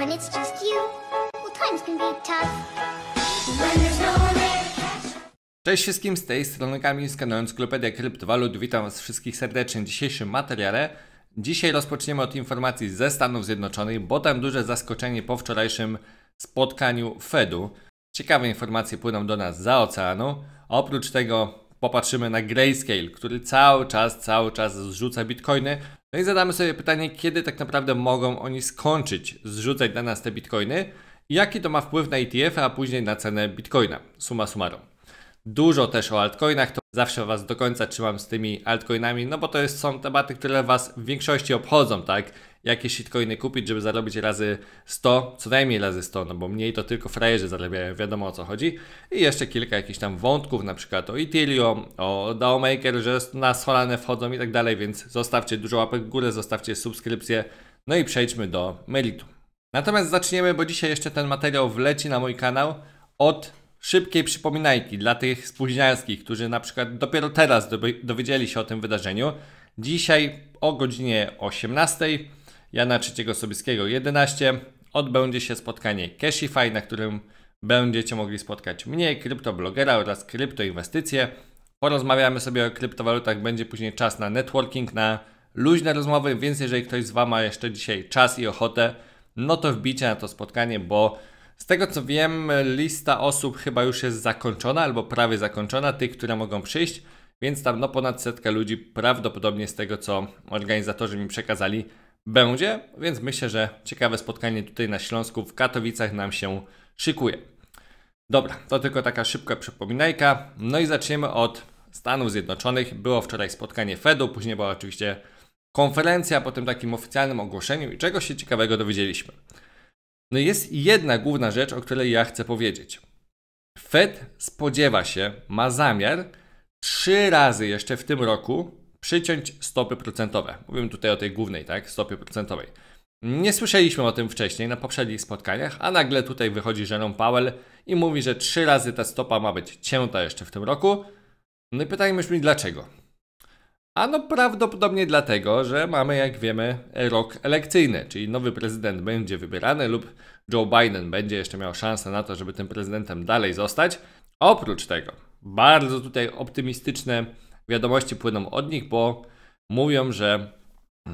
When it's just you, well, times can be tough. No Cześć wszystkim, z tej strony Kamil z kanału Encyklopedia Kryptowalut. Witam Was wszystkich serdecznie w dzisiejszym materiale. Dzisiaj rozpoczniemy od informacji ze Stanów Zjednoczonych, bo tam duże zaskoczenie po wczorajszym spotkaniu Fedu. Ciekawe informacje płyną do nas za oceanu. Oprócz tego popatrzymy na Grayscale, który cały czas, cały czas zrzuca bitcoiny, no i zadamy sobie pytanie, kiedy tak naprawdę mogą oni skończyć zrzucać na nas te bitcoiny i jaki to ma wpływ na ETF, a później na cenę bitcoina, suma summarum. Dużo też o altcoinach, to. Zawsze was do końca trzymam z tymi altcoinami, no bo to jest, są tematy, które was w większości obchodzą, tak? Jakie shitcoiny kupić, żeby zarobić razy 100, co najmniej razy 100, no bo mniej to tylko frajerzy zarabiają, wiadomo o co chodzi. I jeszcze kilka jakichś tam wątków, na przykład o Ethereum, o DAOmaker, że na Solanę wchodzą i tak dalej, więc zostawcie dużo łapek w górę, zostawcie subskrypcję, no i przejdźmy do meritum. Natomiast zaczniemy, bo dzisiaj jeszcze ten materiał wleci na mój kanał od szybkiej przypominajki dla tych spóźniarskich, którzy na przykład dopiero teraz dowiedzieli się o tym wydarzeniu. Dzisiaj o godzinie 18 Jana III Sobieskiego 11 odbędzie się spotkanie Cashify, na którym będziecie mogli spotkać mnie, kryptoblogera oraz kryptoinwestycje. Porozmawiamy sobie o kryptowalutach, będzie później czas na networking, na luźne rozmowy, więc jeżeli ktoś z Wam ma jeszcze dzisiaj czas i ochotę, no to wbijcie na to spotkanie, bo z tego co wiem, lista osób chyba już jest zakończona albo prawie zakończona, tych, które mogą przyjść, więc tam no ponad setkę ludzi prawdopodobnie z tego co organizatorzy mi przekazali będzie, więc myślę, że ciekawe spotkanie tutaj na Śląsku w Katowicach nam się szykuje. Dobra, to tylko taka szybka przypominajka. No i zaczniemy od Stanów Zjednoczonych. Było wczoraj spotkanie Fedu, później była oczywiście konferencja, potem takim oficjalnym ogłoszeniem i czego się ciekawego dowiedzieliśmy. No jest jedna główna rzecz, o której ja chcę powiedzieć. Fed spodziewa się, ma zamiar trzy razy jeszcze w tym roku przyciąć stopy procentowe. Mówimy tutaj o tej głównej, tak, stopie procentowej. Nie słyszeliśmy o tym wcześniej na poprzednich spotkaniach, a nagle tutaj wychodzi Jerome Powell i mówi, że trzy razy ta stopa ma być cięta jeszcze w tym roku. No i pytajmy mi dlaczego. Ano prawdopodobnie dlatego, że mamy, jak wiemy, rok elekcyjny, czyli nowy prezydent będzie wybierany lub Joe Biden będzie jeszcze miał szansę na to, żeby tym prezydentem dalej zostać. Oprócz tego, bardzo tutaj optymistyczne wiadomości płyną od nich, bo mówią, że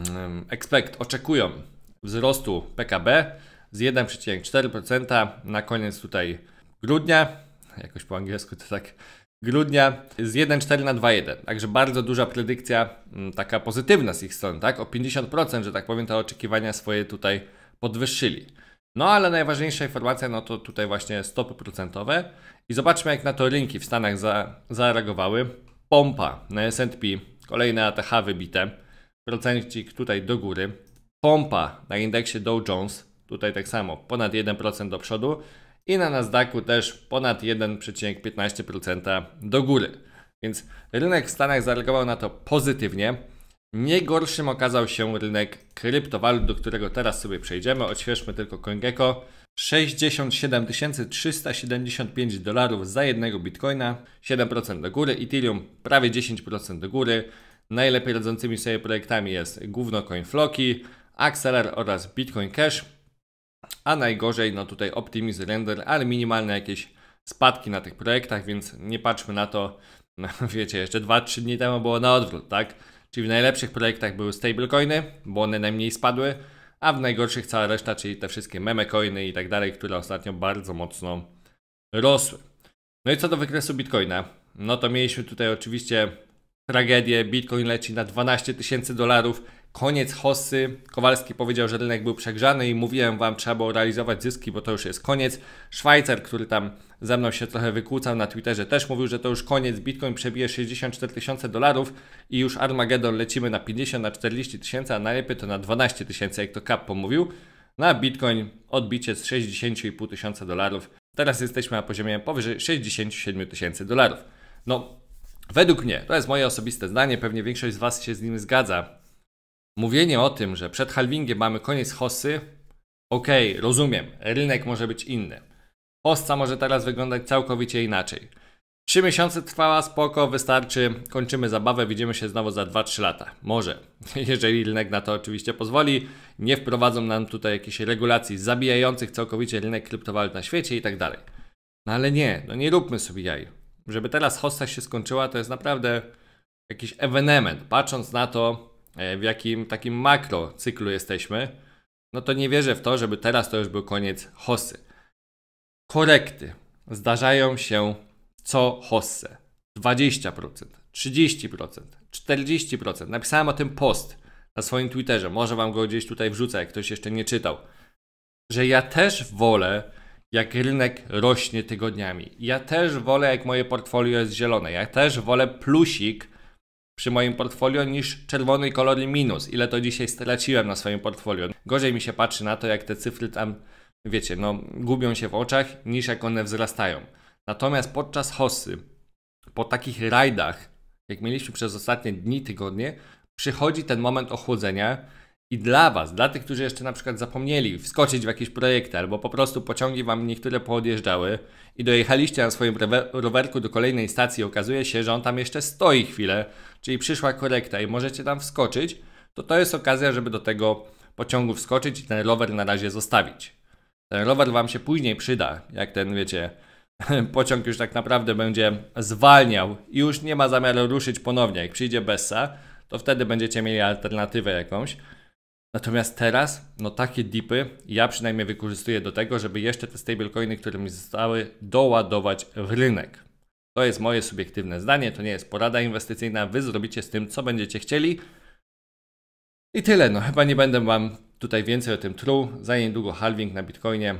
mm, expect oczekują wzrostu PKB z 1,4% na koniec tutaj grudnia. Jakoś po angielsku to tak grudnia z 1,4 na 2,1. Także bardzo duża predykcja, mm, taka pozytywna z ich strony, tak? O 50%, że tak powiem, te oczekiwania swoje tutaj podwyższyli. No ale najważniejsza informacja, no to tutaj właśnie stopy procentowe. I zobaczmy, jak na to rynki w Stanach za, zareagowały. Pompa na S&P, kolejne ATH wybite, procencik tutaj do góry. Pompa na indeksie Dow Jones, tutaj tak samo, ponad 1% do przodu i na Nasdaqu też ponad 1,15% do góry. Więc rynek w Stanach zareagował na to pozytywnie. Nie gorszym okazał się rynek kryptowalut, do którego teraz sobie przejdziemy. Odświeżmy tylko CoinGecko. 67 375 dolarów za jednego bitcoina, 7% do góry, Ethereum prawie 10% do góry. Najlepiej radzącymi sobie projektami jest główno CoinFloki, Axelar oraz Bitcoin Cash a najgorzej no tutaj Optimize Render, ale minimalne jakieś spadki na tych projektach, więc nie patrzmy na to, no wiecie, jeszcze 2-3 dni temu było na odwrót, tak? Czyli w najlepszych projektach były stablecoiny, bo one najmniej spadły, a w najgorszych cała reszta, czyli te wszystkie meme coiny i tak dalej, które ostatnio bardzo mocno rosły. No i co do wykresu Bitcoina, no to mieliśmy tutaj oczywiście tragedię, Bitcoin leci na 12 tysięcy dolarów, koniec hossy. Kowalski powiedział, że rynek był przegrzany i mówiłem wam, trzeba było realizować zyski, bo to już jest koniec. Szwajcar, który tam ze mną się trochę wykłócał na Twitterze, też mówił, że to już koniec. Bitcoin przebije 64 tysiące dolarów i już Armageddon. lecimy na 50, na 40 tysięcy, a najlepiej to na 12 tysięcy, jak to Cap pomówił. Na Bitcoin odbicie z 60,5 tysiąca dolarów. Teraz jesteśmy na poziomie powyżej 67 tysięcy dolarów. No, według mnie, to jest moje osobiste zdanie, pewnie większość z Was się z nim zgadza mówienie o tym, że przed halvingiem mamy koniec hossy, okej, okay, rozumiem, rynek może być inny. Hossa może teraz wyglądać całkowicie inaczej. 3 miesiące trwała, spoko, wystarczy, kończymy zabawę, widzimy się znowu za 2-3 lata. Może, jeżeli rynek na to oczywiście pozwoli, nie wprowadzą nam tutaj jakichś regulacji zabijających całkowicie rynek kryptowalut na świecie i tak dalej. No ale nie, no nie róbmy sobie jaj. Żeby teraz hossa się skończyła, to jest naprawdę jakiś ewenement, patrząc na to, E, w jakim takim makro cyklu jesteśmy, no to nie wierzę w to, żeby teraz to już był koniec hossy. Korekty zdarzają się co hossę. 20%, 30%, 40%. Napisałem o tym post na swoim Twitterze. Może wam go gdzieś tutaj wrzucę, jak ktoś jeszcze nie czytał. Że ja też wolę, jak rynek rośnie tygodniami. Ja też wolę, jak moje portfolio jest zielone. Ja też wolę plusik przy moim portfolio niż czerwony kolor minus. Ile to dzisiaj straciłem na swoim portfolio. Gorzej mi się patrzy na to, jak te cyfry tam, wiecie, no gubią się w oczach, niż jak one wzrastają. Natomiast podczas hossy, po takich rajdach, jak mieliśmy przez ostatnie dni, tygodnie, przychodzi ten moment ochłodzenia, i dla Was, dla tych, którzy jeszcze na przykład zapomnieli wskoczyć w jakieś projekty, albo po prostu pociągi Wam niektóre poodjeżdżały i dojechaliście na swoim rowerku do kolejnej stacji, okazuje się, że on tam jeszcze stoi chwilę, czyli przyszła korekta i możecie tam wskoczyć, to to jest okazja, żeby do tego pociągu wskoczyć i ten rower na razie zostawić. Ten rower Wam się później przyda, jak ten, wiecie, pociąg już tak naprawdę będzie zwalniał i już nie ma zamiaru ruszyć ponownie. Jak przyjdzie Bessa, to wtedy będziecie mieli alternatywę jakąś. Natomiast teraz, no takie dipy ja przynajmniej wykorzystuję do tego, żeby jeszcze te stablecoiny, które mi zostały, doładować w rynek. To jest moje subiektywne zdanie, to nie jest porada inwestycyjna, wy zrobicie z tym, co będziecie chcieli. I tyle, no chyba nie będę wam tutaj więcej o tym truł, za niedługo halving na Bitcoinie,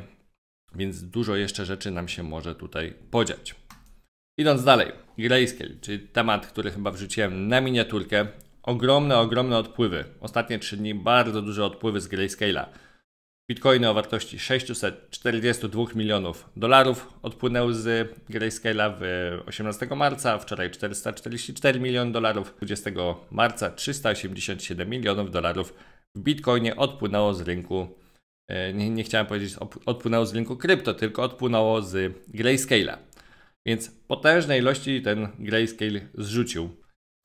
więc dużo jeszcze rzeczy nam się może tutaj podziać. Idąc dalej, Grayscale, czyli temat, który chyba wrzuciłem na miniaturkę ogromne, ogromne odpływy. Ostatnie 3 dni bardzo duże odpływy z Grayscale'a. Bitcoiny o wartości 642 milionów dolarów odpłynęły z Grayscale'a w 18 marca, wczoraj 444 miliony dolarów, 20 marca 387 milionów dolarów w Bitcoinie odpłynęło z rynku, e, nie, nie chciałem powiedzieć odpłynęło z rynku krypto, tylko odpłynęło z Grayscale'a. Więc potężne ilości ten Grayscale zrzucił.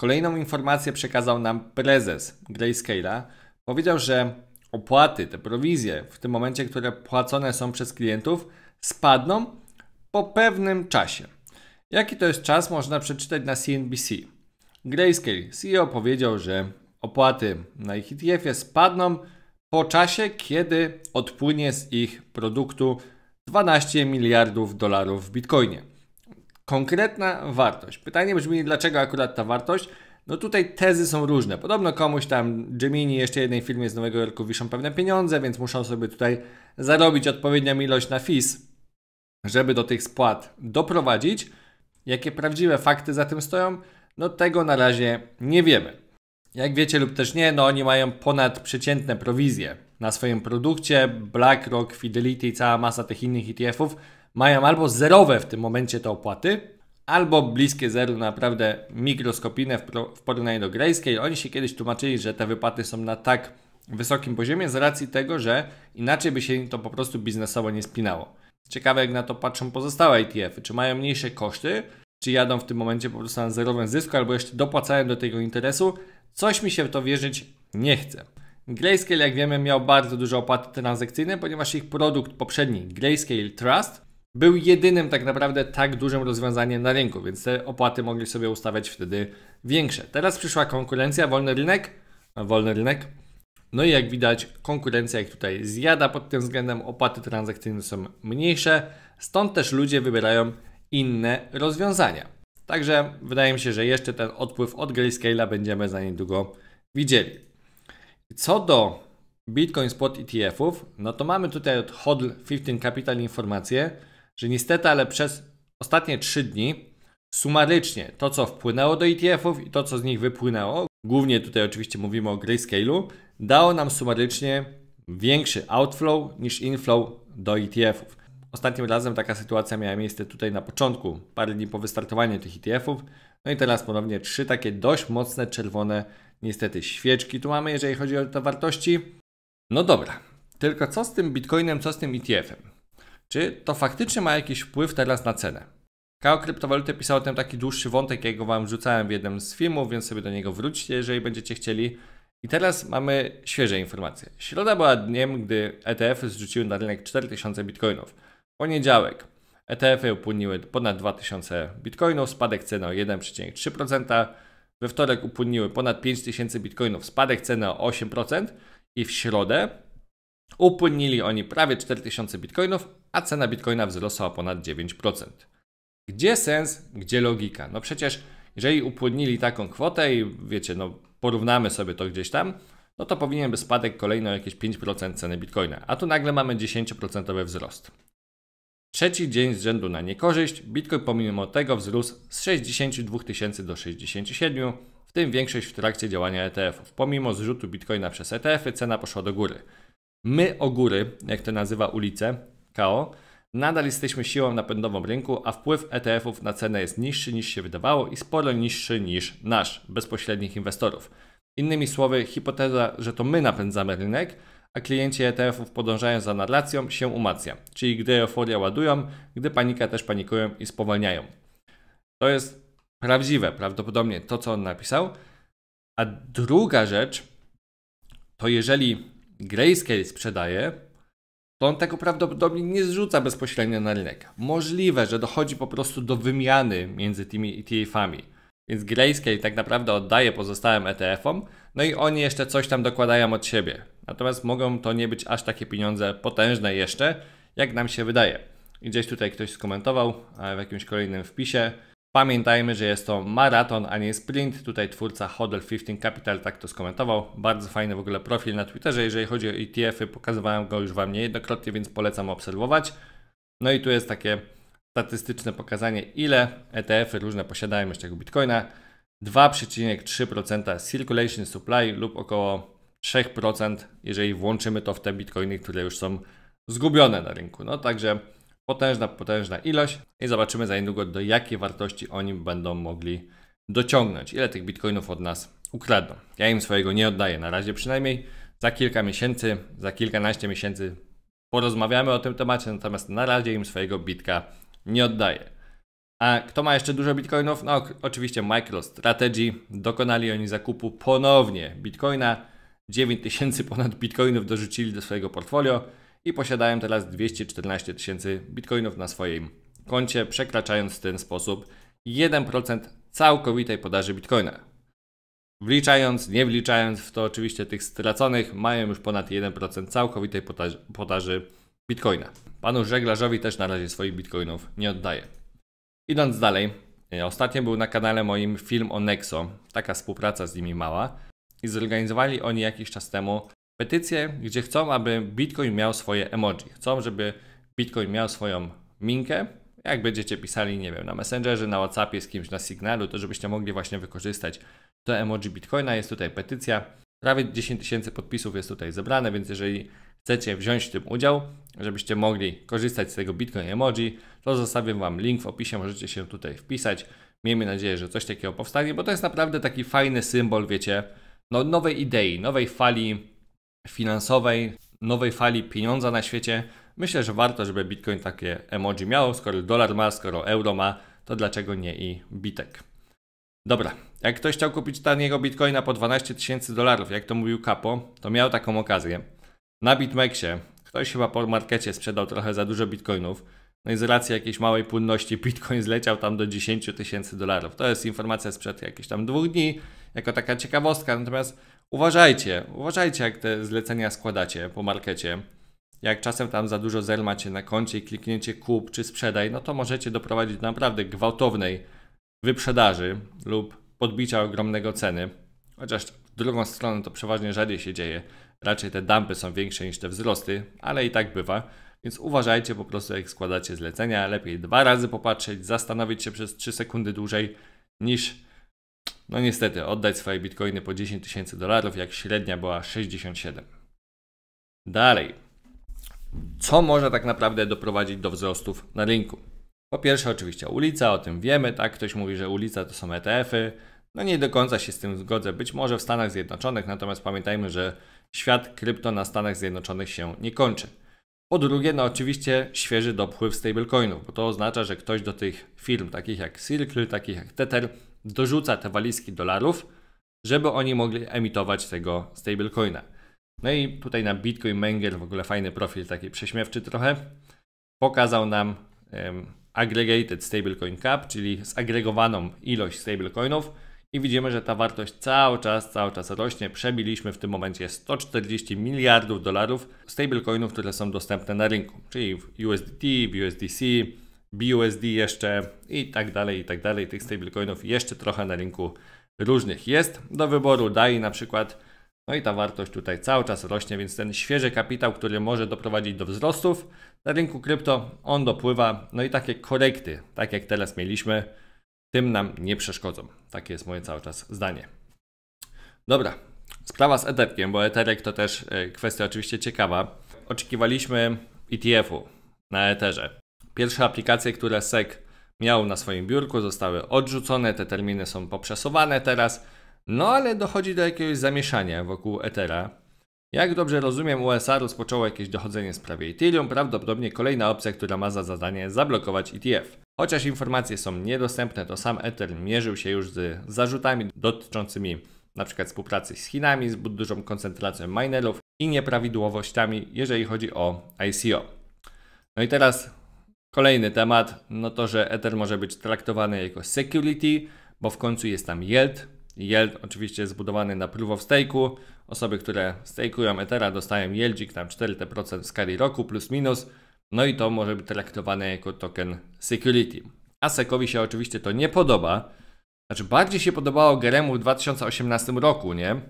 Kolejną informację przekazał nam prezes Grayscale'a. Powiedział, że opłaty, te prowizje w tym momencie, które płacone są przez klientów, spadną po pewnym czasie. Jaki to jest czas, można przeczytać na CNBC. Grayscale CEO powiedział, że opłaty na ich ETF-ie spadną po czasie, kiedy odpłynie z ich produktu 12 miliardów dolarów w bitcoinie. Konkretna wartość. Pytanie brzmi, dlaczego akurat ta wartość? No tutaj tezy są różne. Podobno komuś tam Gemini, jeszcze jednej firmie z Nowego Jorku wiszą pewne pieniądze, więc muszą sobie tutaj zarobić odpowiednią ilość na FIS, żeby do tych spłat doprowadzić. Jakie prawdziwe fakty za tym stoją? No tego na razie nie wiemy. Jak wiecie lub też nie, no oni mają ponadprzeciętne prowizje na swoim produkcie. BlackRock, Fidelity i cała masa tych innych ETF-ów mają albo zerowe w tym momencie te opłaty, albo bliskie zeru, naprawdę mikroskopijne w porównaniu do grejskiej. Oni się kiedyś tłumaczyli, że te wypłaty są na tak wysokim poziomie z racji tego, że inaczej by się to po prostu biznesowo nie spinało. Ciekawe, jak na to patrzą pozostałe ETF-y. Czy mają mniejsze koszty, czy jadą w tym momencie po prostu na zerowym zysku, albo jeszcze dopłacają do tego interesu. Coś mi się w to wierzyć nie chce. Grayscale, jak wiemy, miał bardzo duże opłaty transakcyjne, ponieważ ich produkt poprzedni, Grayscale Trust, był jedynym tak naprawdę tak dużym rozwiązaniem na rynku, więc te opłaty mogli sobie ustawiać wtedy większe. Teraz przyszła konkurencja, wolny rynek, wolny rynek. No i jak widać, konkurencja ich tutaj zjada pod tym względem, opłaty transakcyjne są mniejsze, stąd też ludzie wybierają inne rozwiązania. Także wydaje mi się, że jeszcze ten odpływ od Grayscale'a będziemy za niedługo widzieli. Co do Bitcoin Spot ETF-ów, no to mamy tutaj od HODL 15 Capital informację, że niestety, ale przez ostatnie 3 dni sumarycznie to, co wpłynęło do ETF-ów i to, co z nich wypłynęło, głównie tutaj oczywiście mówimy o grayscale'u, dało nam sumarycznie większy outflow niż inflow do ETF-ów. Ostatnim razem taka sytuacja miała miejsce tutaj na początku, parę dni po wystartowaniu tych ETF-ów. No i teraz ponownie trzy takie dość mocne czerwone, niestety, świeczki tu mamy, jeżeli chodzi o te wartości. No dobra, tylko co z tym Bitcoinem, co z tym ETF-em? Czy to faktycznie ma jakiś wpływ teraz na cenę? Kao Kryptowaluty pisał o tym taki dłuższy wątek, jak go Wam wrzucałem w jednym z filmów, więc sobie do niego wróćcie, jeżeli będziecie chcieli. I teraz mamy świeże informacje. Środa była dniem, gdy ETF-y zrzuciły na rynek 4000 bitcoinów. Poniedziałek ETF-y upłynniły ponad 2000 bitcoinów, spadek ceny o 1,3%. We wtorek upłynniły ponad 5000 bitcoinów, spadek ceny o 8%. I w środę Upłynili oni prawie 4000 bitcoinów, a cena bitcoina wzrosła o ponad 9%. Gdzie sens, gdzie logika? No przecież, jeżeli upłynili taką kwotę i wiecie, no porównamy sobie to gdzieś tam, no to powinien być spadek kolejno o jakieś 5% ceny bitcoina, a tu nagle mamy 10% wzrost. Trzeci dzień z rzędu na niekorzyść, bitcoin pomimo tego wzrósł z 62 tysięcy do 67, w tym większość w trakcie działania ETF-ów. Pomimo zrzutu bitcoina przez ETF-y cena poszła do góry. My o góry, jak to nazywa ulicę, KO, nadal jesteśmy siłą napędową rynku, a wpływ ETF-ów na cenę jest niższy niż się wydawało i sporo niższy niż nasz, bezpośrednich inwestorów. Innymi słowy, hipoteza, że to my napędzamy rynek, a klienci ETF-ów podążają za narracją, się umacnia. Czyli gdy euforia ładują, gdy panika też panikują i spowalniają. To jest prawdziwe, prawdopodobnie to, co on napisał. A druga rzecz, to jeżeli Grayscale sprzedaje, to on tego prawdopodobnie nie zrzuca bezpośrednio na rynek. Możliwe, że dochodzi po prostu do wymiany między tymi ETF-ami. Więc Grayscale tak naprawdę oddaje pozostałym ETF-om, no i oni jeszcze coś tam dokładają od siebie. Natomiast mogą to nie być aż takie pieniądze potężne jeszcze, jak nam się wydaje. I gdzieś tutaj ktoś skomentował w jakimś kolejnym wpisie, Pamiętajmy, że jest to maraton, a nie sprint. Tutaj twórca Hodl 15 Capital tak to skomentował. Bardzo fajny w ogóle profil na Twitterze, jeżeli chodzi o ETF-y. Pokazywałem go już Wam niejednokrotnie, więc polecam obserwować. No i tu jest takie statystyczne pokazanie, ile ETF-y różne posiadają, jeszcze tego Bitcoina. 2,3% circulation supply lub około 3%, jeżeli włączymy to w te bitcoiny, które już są zgubione na rynku. No także potężna, potężna ilość i zobaczymy za niedługo do jakiej wartości oni będą mogli dociągnąć, ile tych bitcoinów od nas ukradną. Ja im swojego nie oddaję na razie przynajmniej. Za kilka miesięcy, za kilkanaście miesięcy porozmawiamy o tym temacie, natomiast na razie im swojego bitka nie oddaję. A kto ma jeszcze dużo bitcoinów? No oczywiście MicroStrategy. Dokonali oni zakupu ponownie bitcoina. 9000 ponad bitcoinów dorzucili do swojego portfolio i posiadają teraz 214 tysięcy bitcoinów na swoim koncie, przekraczając w ten sposób 1% całkowitej podaży bitcoina. Wliczając, nie wliczając w to oczywiście tych straconych, mają już ponad 1% całkowitej podaży, bitcoina. Panu żeglarzowi też na razie swoich bitcoinów nie oddaje. Idąc dalej, e, ostatnio był na kanale moim film o Nexo, taka współpraca z nimi mała i zorganizowali oni jakiś czas temu petycję, gdzie chcą, aby Bitcoin miał swoje emoji. Chcą, żeby Bitcoin miał swoją minkę. Jak będziecie pisali, nie wiem, na Messengerze, na WhatsAppie z kimś, na Signalu, to żebyście mogli właśnie wykorzystać to emoji Bitcoina. Jest tutaj petycja. Prawie 10 tysięcy podpisów jest tutaj zebrane, więc jeżeli chcecie wziąć w tym udział, żebyście mogli korzystać z tego Bitcoin emoji, to zostawię Wam link w opisie, możecie się tutaj wpisać. Miejmy nadzieję, że coś takiego powstanie, bo to jest naprawdę taki fajny symbol, wiecie, no, nowej idei, nowej fali finansowej, nowej fali pieniądza na świecie, myślę, że warto, żeby Bitcoin takie emoji miał. Skoro dolar ma, skoro euro ma, to dlaczego nie i bitek? Dobra, jak ktoś chciał kupić taniego bitcoina po 12 tysięcy dolarów, jak to mówił Kapo, to miał taką okazję. Na BitMEXie ktoś chyba po markecie sprzedał trochę za dużo bitcoinów, no i z racji jakiejś małej płynności bitcoin zleciał tam do 10 tysięcy dolarów. To jest informacja sprzed jakichś tam dwóch dni, jako taka ciekawostka, natomiast uważajcie, uważajcie jak te zlecenia składacie po markecie. Jak czasem tam za dużo zer macie na koncie i klikniecie kup czy sprzedaj, no to możecie doprowadzić do naprawdę gwałtownej wyprzedaży lub podbicia ogromnego ceny. Chociaż w drugą stronę to przeważnie rzadziej się dzieje. Raczej te dumpy są większe niż te wzrosty, ale i tak bywa. Więc uważajcie po prostu jak składacie zlecenia. Lepiej dwa razy popatrzeć, zastanowić się przez 3 sekundy dłużej niż no niestety, oddać swoje bitcoiny po 10 tysięcy dolarów, jak średnia była 67. Dalej. Co może tak naprawdę doprowadzić do wzrostów na rynku? Po pierwsze, oczywiście ulica, o tym wiemy, tak? Ktoś mówi, że ulica to są ETF-y. No nie do końca się z tym zgodzę, być może w Stanach Zjednoczonych, natomiast pamiętajmy, że świat krypto na Stanach Zjednoczonych się nie kończy. Po drugie, no oczywiście świeży dopływ stablecoinów, bo to oznacza, że ktoś do tych firm, takich jak Circle, takich jak Tether, dorzuca te walizki dolarów, żeby oni mogli emitować tego stablecoina. No i tutaj na Bitcoin Menger, w ogóle fajny profil, taki prześmiewczy trochę, pokazał nam um, aggregated stablecoin cap, czyli zagregowaną ilość stablecoinów i widzimy, że ta wartość cały czas, cały czas rośnie. Przebiliśmy w tym momencie 140 miliardów dolarów stablecoinów, które są dostępne na rynku, czyli w USDT, w USDC, BUSD jeszcze i tak dalej, i tak dalej. Tych stablecoinów jeszcze trochę na rynku różnych jest do wyboru. DAI na przykład. No i ta wartość tutaj cały czas rośnie, więc ten świeży kapitał, który może doprowadzić do wzrostów na rynku krypto, on dopływa. No i takie korekty, tak jak teraz mieliśmy, tym nam nie przeszkodzą. Takie jest moje cały czas zdanie. Dobra, sprawa z Etherkiem, bo Etherek to też e, kwestia oczywiście ciekawa. Oczekiwaliśmy ETF-u na Etherze. Pierwsze aplikacje, które SEC miał na swoim biurku, zostały odrzucone, te terminy są poprzesowane teraz, no ale dochodzi do jakiegoś zamieszania wokół Ethera. Jak dobrze rozumiem, USA rozpoczęło jakieś dochodzenie w sprawie Ethereum, prawdopodobnie kolejna opcja, która ma za zadanie zablokować ETF. Chociaż informacje są niedostępne, to sam Ether mierzył się już z zarzutami dotyczącymi np. współpracy z Chinami, z dużą koncentracją minerów i nieprawidłowościami, jeżeli chodzi o ICO. No i teraz Kolejny temat, no to, że Ether może być traktowany jako security, bo w końcu jest tam yield. Yield oczywiście jest zbudowany na proof of stake'u. Osoby, które stakeują Ethera dostają yieldzik tam 4% w skali roku plus minus. No i to może być traktowane jako token security. A Sekowi się oczywiście to nie podoba. Znaczy bardziej się podobało Geremu w 2018 roku, nie?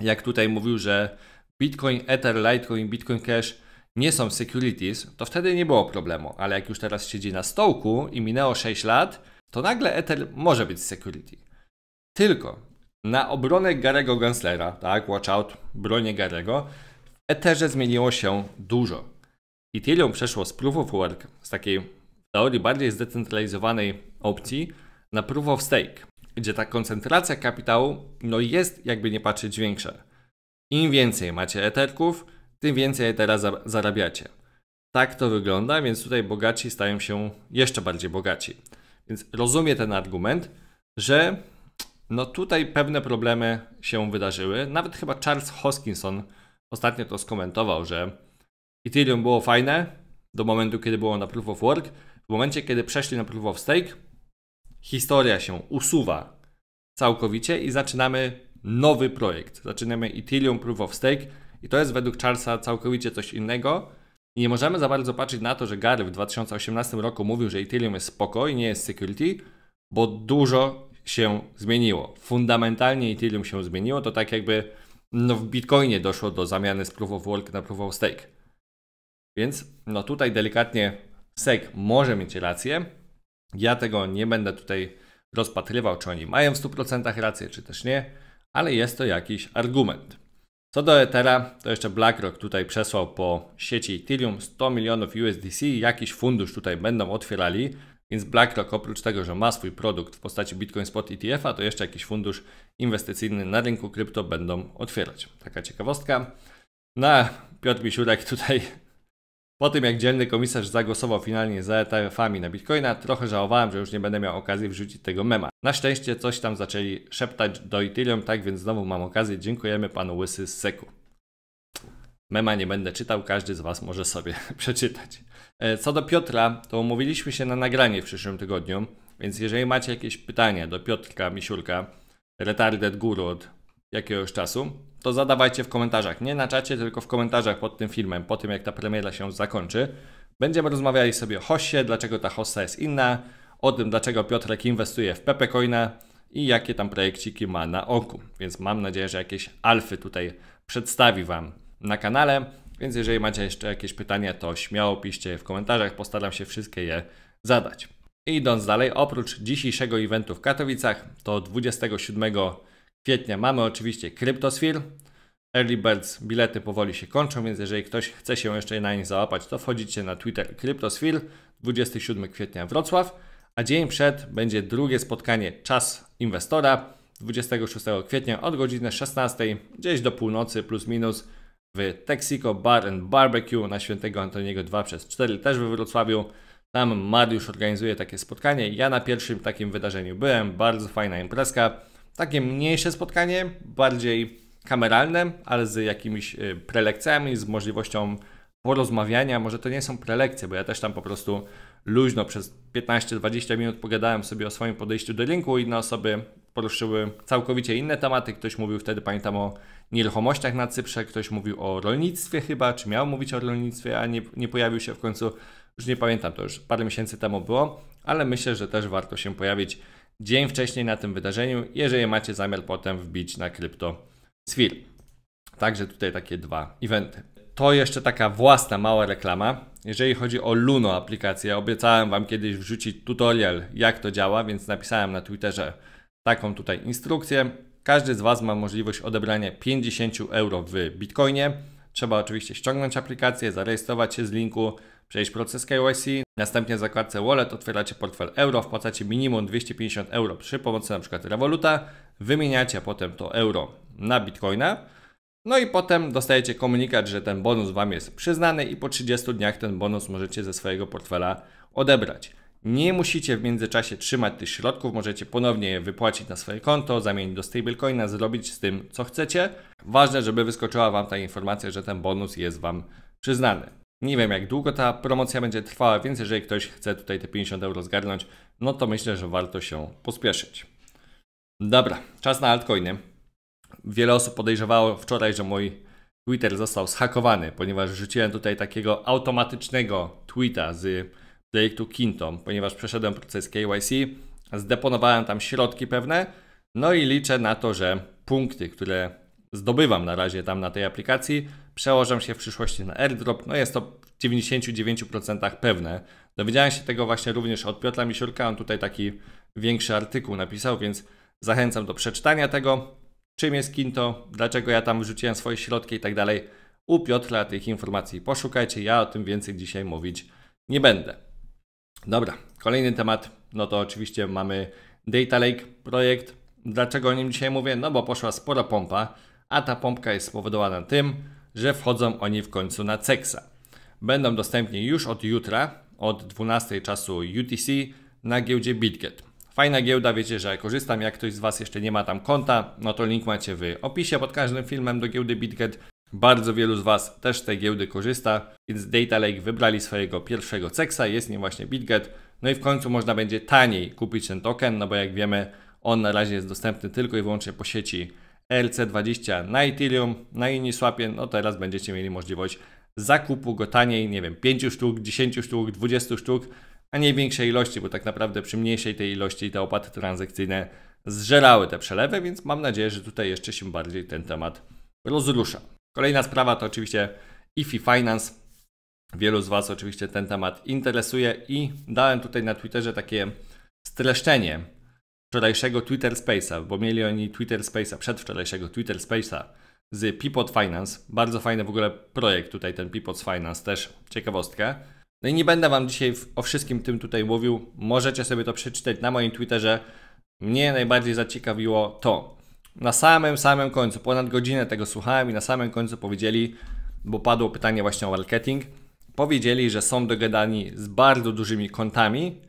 Jak tutaj mówił, że Bitcoin, Ether, Litecoin, Bitcoin Cash nie są securities, to wtedy nie było problemu, ale jak już teraz siedzi na stołku i minęło 6 lat, to nagle Ether może być security. Tylko na obronę Garego Genslera, tak, watch out, bronię Garego, w Etherze zmieniło się dużo. Ethereum przeszło z Proof of Work, z takiej w teorii bardziej zdecentralizowanej opcji, na Proof of Stake, gdzie ta koncentracja kapitału no jest jakby nie patrzeć większa. Im więcej macie Etherków, tym więcej teraz zarabiacie. Tak to wygląda, więc tutaj bogaci stają się jeszcze bardziej bogaci. Więc rozumiem ten argument, że no tutaj pewne problemy się wydarzyły. Nawet chyba Charles Hoskinson ostatnio to skomentował, że Ethereum było fajne do momentu, kiedy było na Proof of Work. W momencie, kiedy przeszli na Proof of Stake, historia się usuwa całkowicie i zaczynamy nowy projekt. Zaczynamy Ethereum Proof of Stake i to jest według Charlesa całkowicie coś innego. I nie możemy za bardzo patrzeć na to, że Gary w 2018 roku mówił, że Ethereum jest spoko i nie jest security, bo dużo się zmieniło. Fundamentalnie Ethereum się zmieniło, to tak jakby no w Bitcoinie doszło do zamiany z Proof of Work na Proof of Stake. Więc no tutaj delikatnie SEC może mieć rację. Ja tego nie będę tutaj rozpatrywał, czy oni mają w 100% rację, czy też nie, ale jest to jakiś argument. Co do Ethera, to jeszcze BlackRock tutaj przesłał po sieci Ethereum 100 milionów USDC i jakiś fundusz tutaj będą otwierali, więc BlackRock oprócz tego, że ma swój produkt w postaci Bitcoin Spot ETF-a, to jeszcze jakiś fundusz inwestycyjny na rynku krypto będą otwierać. Taka ciekawostka. No, Piotr Misiurek tutaj po tym jak dzielny komisarz zagłosował finalnie za ETF-ami na Bitcoina, trochę żałowałem, że już nie będę miał okazji wrzucić tego mema. Na szczęście coś tam zaczęli szeptać do Ethereum, tak więc znowu mam okazję. Dziękujemy panu Łysy z Seku. Mema nie będę czytał, każdy z Was może sobie przeczytać. E, co do Piotra, to umówiliśmy się na nagranie w przyszłym tygodniu, więc jeżeli macie jakieś pytania do Piotrka Misiurka, Retarded Guru od jakiegoś czasu, to zadawajcie w komentarzach, nie na czacie, tylko w komentarzach pod tym filmem, po tym jak ta premiera się zakończy. Będziemy rozmawiali sobie o hoście, dlaczego ta hosta jest inna, o tym dlaczego Piotrek inwestuje w Pepecoina i jakie tam projekciki ma na oku. Więc mam nadzieję, że jakieś alfy tutaj przedstawi Wam na kanale. Więc jeżeli macie jeszcze jakieś pytania, to śmiało piszcie je w komentarzach, postaram się wszystkie je zadać. I idąc dalej, oprócz dzisiejszego eventu w Katowicach, to 27 kwietnia mamy oczywiście Cryptosphere. Early Birds bilety powoli się kończą, więc jeżeli ktoś chce się jeszcze na nich załapać, to wchodzicie na Twitter Cryptosphere 27 kwietnia Wrocław, a dzień przed będzie drugie spotkanie Czas Inwestora 26 kwietnia od godziny 16 gdzieś do północy plus minus w Texaco Bar and Barbecue na Świętego Antoniego 2 przez 4 też we Wrocławiu. Tam Mariusz organizuje takie spotkanie. Ja na pierwszym takim wydarzeniu byłem, bardzo fajna imprezka. Takie mniejsze spotkanie, bardziej kameralne, ale z jakimiś y, prelekcjami, z możliwością porozmawiania. Może to nie są prelekcje, bo ja też tam po prostu luźno przez 15-20 minut pogadałem sobie o swoim podejściu do rynku. Inne osoby poruszyły całkowicie inne tematy. Ktoś mówił wtedy, pamiętam, o nieruchomościach na Cyprze, ktoś mówił o rolnictwie chyba, czy miał mówić o rolnictwie, a nie, nie pojawił się w końcu. Już nie pamiętam, to już parę miesięcy temu było, ale myślę, że też warto się pojawić dzień wcześniej na tym wydarzeniu, jeżeli macie zamiar potem wbić na krypto Sphere. Także tutaj takie dwa eventy. To jeszcze taka własna mała reklama. Jeżeli chodzi o Luno aplikację, obiecałem Wam kiedyś wrzucić tutorial, jak to działa, więc napisałem na Twitterze taką tutaj instrukcję. Każdy z Was ma możliwość odebrania 50 euro w bitcoinie. Trzeba oczywiście ściągnąć aplikację, zarejestrować się z linku, przejść proces KYC, Następnie w zakładce Wallet otwieracie portfel euro, wpłacacie minimum 250 euro przy pomocy np. Revoluta, wymieniacie potem to euro na bitcoina, no i potem dostajecie komunikat, że ten bonus Wam jest przyznany i po 30 dniach ten bonus możecie ze swojego portfela odebrać. Nie musicie w międzyczasie trzymać tych środków, możecie ponownie je wypłacić na swoje konto, zamienić do stablecoina, zrobić z tym co chcecie. Ważne, żeby wyskoczyła Wam ta informacja, że ten bonus jest Wam przyznany. Nie wiem jak długo ta promocja będzie trwała, więc jeżeli ktoś chce tutaj te 50 euro zgarnąć, no to myślę, że warto się pospieszyć. Dobra, czas na altcoiny. Wiele osób podejrzewało wczoraj, że mój Twitter został zhakowany, ponieważ rzuciłem tutaj takiego automatycznego tweeta z projektu Kintom, ponieważ przeszedłem proces KYC, zdeponowałem tam środki pewne, no i liczę na to, że punkty, które zdobywam na razie tam na tej aplikacji, przełożą się w przyszłości na airdrop. No jest to w 99% pewne. Dowiedziałem się tego właśnie również od Piotra Misiurka, on tutaj taki większy artykuł napisał, więc zachęcam do przeczytania tego, czym jest Kinto, dlaczego ja tam wrzuciłem swoje środki i tak dalej. U Piotra tych informacji poszukajcie, ja o tym więcej dzisiaj mówić nie będę. Dobra, kolejny temat, no to oczywiście mamy Data Lake projekt. Dlaczego o nim dzisiaj mówię? No bo poszła spora pompa, a ta pompka jest spowodowana tym, że wchodzą oni w końcu na CEXA. Będą dostępni już od jutra, od 12 czasu UTC na giełdzie BitGet. Fajna giełda, wiecie, że korzystam. Jak ktoś z Was jeszcze nie ma tam konta, no to link macie w opisie pod każdym filmem do giełdy BitGet. Bardzo wielu z Was też z tej giełdy korzysta, więc Data Lake wybrali swojego pierwszego ceksa, jest nim właśnie BitGet. No i w końcu można będzie taniej kupić ten token, no bo jak wiemy, on na razie jest dostępny tylko i wyłącznie po sieci lc 20 na Ethereum, na Uniswapie, no teraz będziecie mieli możliwość zakupu go taniej, nie wiem, 5 sztuk, 10 sztuk, 20 sztuk, a nie większej ilości, bo tak naprawdę przy mniejszej tej ilości te opłaty transakcyjne zżerały te przelewy, więc mam nadzieję, że tutaj jeszcze się bardziej ten temat rozrusza. Kolejna sprawa to oczywiście IFI e Finance. Wielu z Was oczywiście ten temat interesuje i dałem tutaj na Twitterze takie streszczenie wczorajszego Twitter Space'a, bo mieli oni Twitter Space'a, przedwczorajszego Twitter Space'a z Pipot Finance. Bardzo fajny w ogóle projekt tutaj, ten Pipot Finance, też ciekawostka. No i nie będę Wam dzisiaj o wszystkim tym tutaj mówił. Możecie sobie to przeczytać na moim Twitterze. Mnie najbardziej zaciekawiło to. Na samym, samym końcu, ponad godzinę tego słuchałem i na samym końcu powiedzieli, bo padło pytanie właśnie o marketing, powiedzieli, że są dogadani z bardzo dużymi kontami,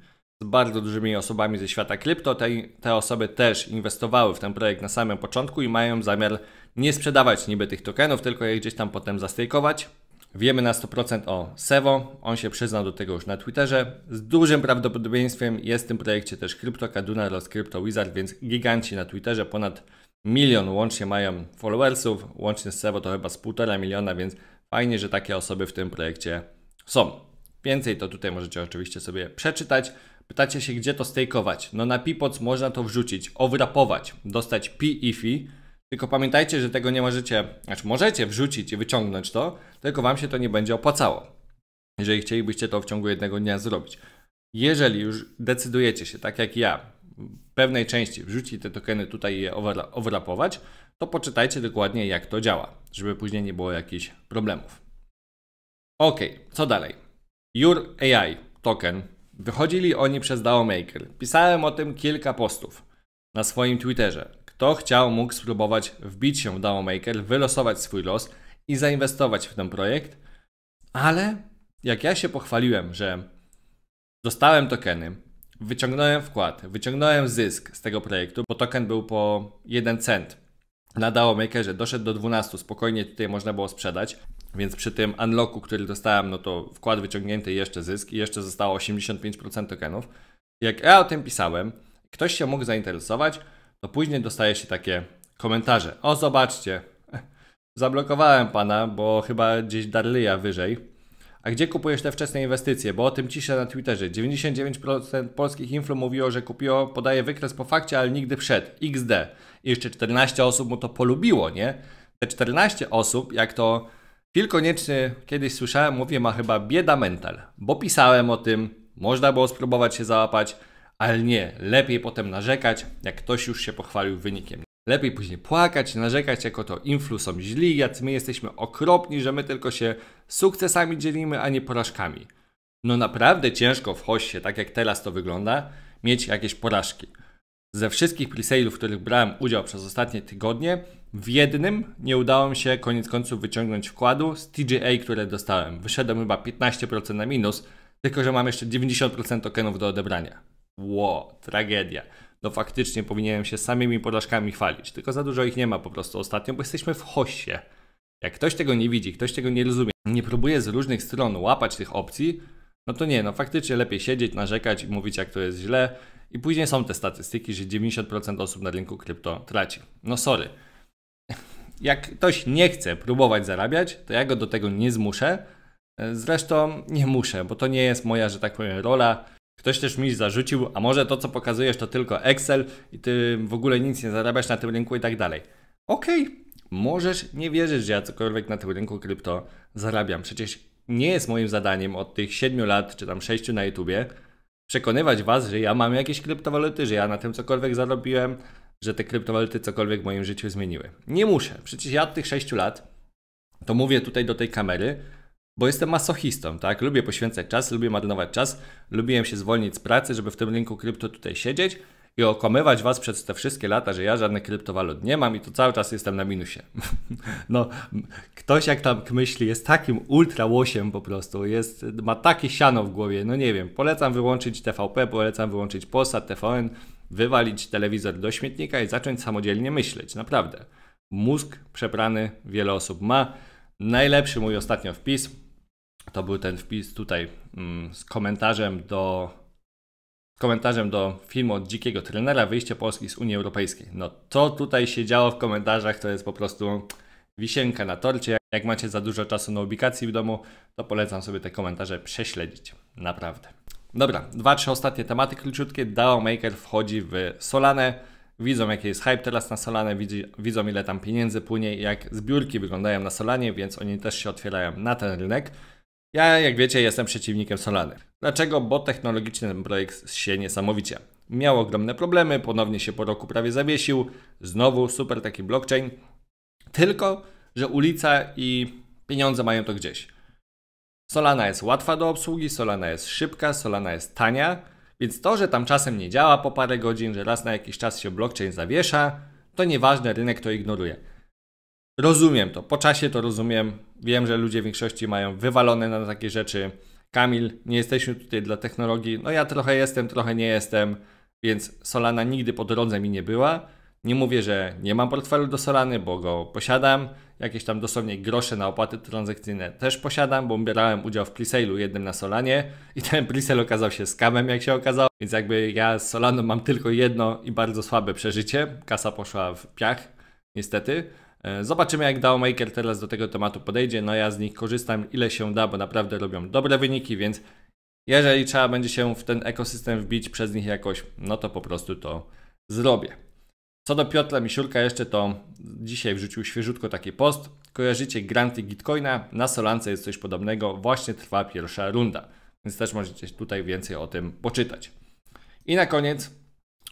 bardzo dużymi osobami ze świata krypto. Te, te osoby też inwestowały w ten projekt na samym początku i mają zamiar nie sprzedawać niby tych tokenów, tylko je gdzieś tam potem zastejkować. Wiemy na 100% o Sevo, on się przyznał do tego już na Twitterze. Z dużym prawdopodobieństwem jest w tym projekcie też CryptoCaduna oraz wizard, więc giganci na Twitterze ponad milion łącznie mają followersów, łącznie z Sevo to chyba z półtora miliona, więc fajnie, że takie osoby w tym projekcie są. Więcej to tutaj możecie oczywiście sobie przeczytać. Pytacie się, gdzie to stejkować? No na Pipoc można to wrzucić, owrapować, dostać pi i fi, tylko pamiętajcie, że tego nie możecie, znaczy możecie wrzucić i wyciągnąć to, tylko Wam się to nie będzie opłacało, jeżeli chcielibyście to w ciągu jednego dnia zrobić. Jeżeli już decydujecie się, tak jak ja, w pewnej części wrzucić te tokeny tutaj i je overlapować, to poczytajcie dokładnie jak to działa, żeby później nie było jakichś problemów. Ok, co dalej? Your AI token Wychodzili oni przez Maker. Pisałem o tym kilka postów na swoim Twitterze. Kto chciał, mógł spróbować wbić się w Maker, wylosować swój los i zainwestować w ten projekt, ale jak ja się pochwaliłem, że dostałem tokeny, wyciągnąłem wkład, wyciągnąłem zysk z tego projektu, bo token był po 1 cent na Makerze, doszedł do 12, spokojnie tutaj można było sprzedać więc przy tym unlocku, który dostałem, no to wkład wyciągnięty i jeszcze zysk i jeszcze zostało 85% tokenów. Jak ja o tym pisałem, ktoś się mógł zainteresować, to później dostaje się takie komentarze. O, zobaczcie, zablokowałem pana, bo chyba gdzieś Darleya wyżej. A gdzie kupujesz te wczesne inwestycje? Bo o tym ciszę na Twitterze. 99% polskich influ mówiło, że kupiło, podaje wykres po fakcie, ale nigdy przed. XD. I jeszcze 14 osób mu to polubiło, nie? Te 14 osób, jak to Kilkoniecznie kiedyś słyszałem, mówię, ma chyba bieda mental, bo pisałem o tym, można było spróbować się załapać, ale nie, lepiej potem narzekać, jak ktoś już się pochwalił wynikiem. Lepiej później płakać, narzekać, jako to influ są źli, jak my jesteśmy okropni, że my tylko się sukcesami dzielimy, a nie porażkami. No naprawdę ciężko w hoście, tak jak teraz to wygląda, mieć jakieś porażki. Ze wszystkich presale'ów, w których brałem udział przez ostatnie tygodnie, w jednym nie udało mi się koniec końców wyciągnąć wkładu z TGA, które dostałem. Wyszedłem chyba 15% na minus, tylko że mam jeszcze 90% tokenów do odebrania. Ło, tragedia. No faktycznie powinienem się samymi porażkami chwalić, tylko za dużo ich nie ma po prostu ostatnio, bo jesteśmy w hoście. Jak ktoś tego nie widzi, ktoś tego nie rozumie, nie próbuje z różnych stron łapać tych opcji, no to nie, no faktycznie lepiej siedzieć, narzekać i mówić jak to jest źle. I później są te statystyki, że 90% osób na rynku krypto traci. No sorry. Jak ktoś nie chce próbować zarabiać, to ja go do tego nie zmuszę. Zresztą nie muszę, bo to nie jest moja, że tak powiem, rola. Ktoś też mi zarzucił, a może to, co pokazujesz, to tylko Excel i ty w ogóle nic nie zarabiasz na tym rynku i tak dalej. Okej, okay. możesz nie wierzyć, że ja cokolwiek na tym rynku krypto zarabiam. Przecież nie jest moim zadaniem od tych 7 lat, czy tam 6 na YouTubie, przekonywać Was, że ja mam jakieś kryptowaluty, że ja na tym cokolwiek zarobiłem, że te kryptowaluty cokolwiek w moim życiu zmieniły. Nie muszę. Przecież ja od tych 6 lat to mówię tutaj do tej kamery, bo jestem masochistą, tak? Lubię poświęcać czas, lubię marnować czas, lubiłem się zwolnić z pracy, żeby w tym rynku krypto tutaj siedzieć i okłamywać Was przez te wszystkie lata, że ja żadnych kryptowalut nie mam i to cały czas jestem na minusie. no, ktoś jak tam myśli, jest takim ultra łosiem po prostu, jest, ma takie siano w głowie, no nie wiem, polecam wyłączyć TVP, polecam wyłączyć Polsat, TVN, wywalić telewizor do śmietnika i zacząć samodzielnie myśleć. Naprawdę. Mózg przeprany wiele osób ma. Najlepszy mój ostatnio wpis to był ten wpis tutaj mm, z komentarzem do komentarzem do filmu od dzikiego trenera wyjście Polski z Unii Europejskiej. No to tutaj się działo w komentarzach, to jest po prostu wisienka na torcie. Jak macie za dużo czasu na ubikacji w domu, to polecam sobie te komentarze prześledzić. Naprawdę. Dobra, dwa, trzy ostatnie tematy króciutkie. DAO Maker wchodzi w Solanę. Widzą, jaki jest hype teraz na Solanę, widzą ile tam pieniędzy płynie, jak zbiórki wyglądają na Solanie, więc oni też się otwierają na ten rynek. Ja, jak wiecie, jestem przeciwnikiem Solany. Dlaczego? Bo technologicznie ten projekt się niesamowicie. Miał ogromne problemy, ponownie się po roku prawie zawiesił. Znowu super taki blockchain. Tylko, że ulica i pieniądze mają to gdzieś. Solana jest łatwa do obsługi, Solana jest szybka, Solana jest tania, więc to, że tam czasem nie działa po parę godzin, że raz na jakiś czas się blockchain zawiesza, to nieważne, rynek to ignoruje. Rozumiem to, po czasie to rozumiem. Wiem, że ludzie w większości mają wywalone na takie rzeczy. Kamil, nie jesteśmy tutaj dla technologii. No ja trochę jestem, trochę nie jestem, więc Solana nigdy po drodze mi nie była. Nie mówię, że nie mam portfelu do Solany, bo go posiadam jakieś tam dosłownie grosze na opłaty transakcyjne też posiadam, bo brałem udział w presale'u jednym na Solanie i ten presale okazał się skamem, jak się okazało. Więc jakby ja z Solano mam tylko jedno i bardzo słabe przeżycie. Kasa poszła w piach, niestety. E, zobaczymy, jak maker teraz do tego tematu podejdzie. No ja z nich korzystam ile się da, bo naprawdę robią dobre wyniki, więc jeżeli trzeba będzie się w ten ekosystem wbić przez nich jakoś, no to po prostu to zrobię. Co do Piotra Misiurka jeszcze, to dzisiaj wrzucił świeżutko taki post. Kojarzycie granty Gitcoina? Na Solance jest coś podobnego. Właśnie trwa pierwsza runda. Więc też możecie tutaj więcej o tym poczytać. I na koniec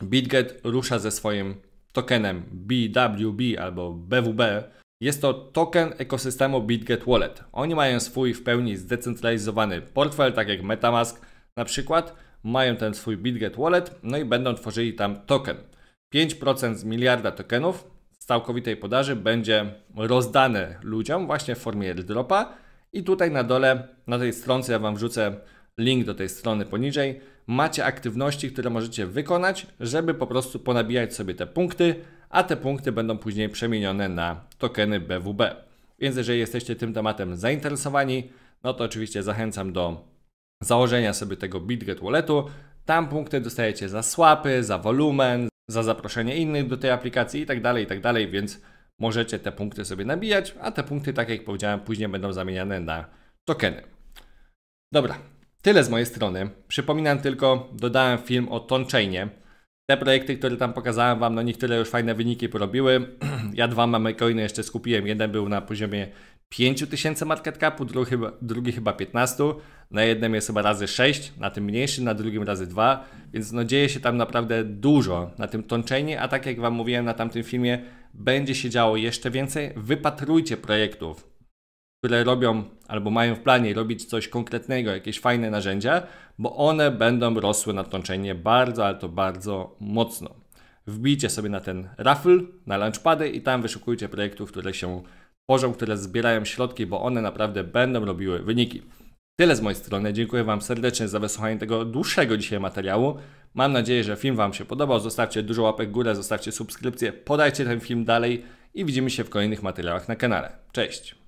BitGet rusza ze swoim tokenem BWB albo BWB. Jest to token ekosystemu BitGet Wallet. Oni mają swój w pełni zdecentralizowany portfel, tak jak Metamask na przykład. Mają ten swój BitGet Wallet, no i będą tworzyli tam token. 5% z miliarda tokenów z całkowitej podaży będzie rozdane ludziom właśnie w formie airdropa. I tutaj na dole, na tej stronce, ja Wam wrzucę link do tej strony poniżej, macie aktywności, które możecie wykonać, żeby po prostu ponabijać sobie te punkty, a te punkty będą później przemienione na tokeny BWB. Więc jeżeli jesteście tym tematem zainteresowani, no to oczywiście zachęcam do założenia sobie tego BitGet Walletu. Tam punkty dostajecie za swapy, za wolumen, za zaproszenie innych do tej aplikacji i tak dalej, i tak dalej, więc możecie te punkty sobie nabijać, a te punkty, tak jak powiedziałem, później będą zamieniane na tokeny. Dobra, tyle z mojej strony. Przypominam tylko, dodałem film o Tonchainie. Te projekty, które tam pokazałem Wam, no niektóre już fajne wyniki porobiły. Ja dwa mamy coiny jeszcze skupiłem. Jeden był na poziomie 5 tysięcy market capu, drugi chyba, drugi chyba 15, na jednym jest chyba razy 6, na tym mniejszy na drugim razy 2, więc no dzieje się tam naprawdę dużo na tym tończeniu, a tak jak Wam mówiłem na tamtym filmie, będzie się działo jeszcze więcej. Wypatrujcie projektów, które robią albo mają w planie robić coś konkretnego, jakieś fajne narzędzia, bo one będą rosły na tończenie bardzo, ale to bardzo mocno. Wbijcie sobie na ten raffle, na launchpady i tam wyszukujcie projektów, które się poziom, które zbierają środki, bo one naprawdę będą robiły wyniki. Tyle z mojej strony. Dziękuję Wam serdecznie za wysłuchanie tego dłuższego dzisiaj materiału. Mam nadzieję, że film Wam się podobał. Zostawcie dużo łapek w górę, zostawcie subskrypcję, podajcie ten film dalej i widzimy się w kolejnych materiałach na kanale. Cześć!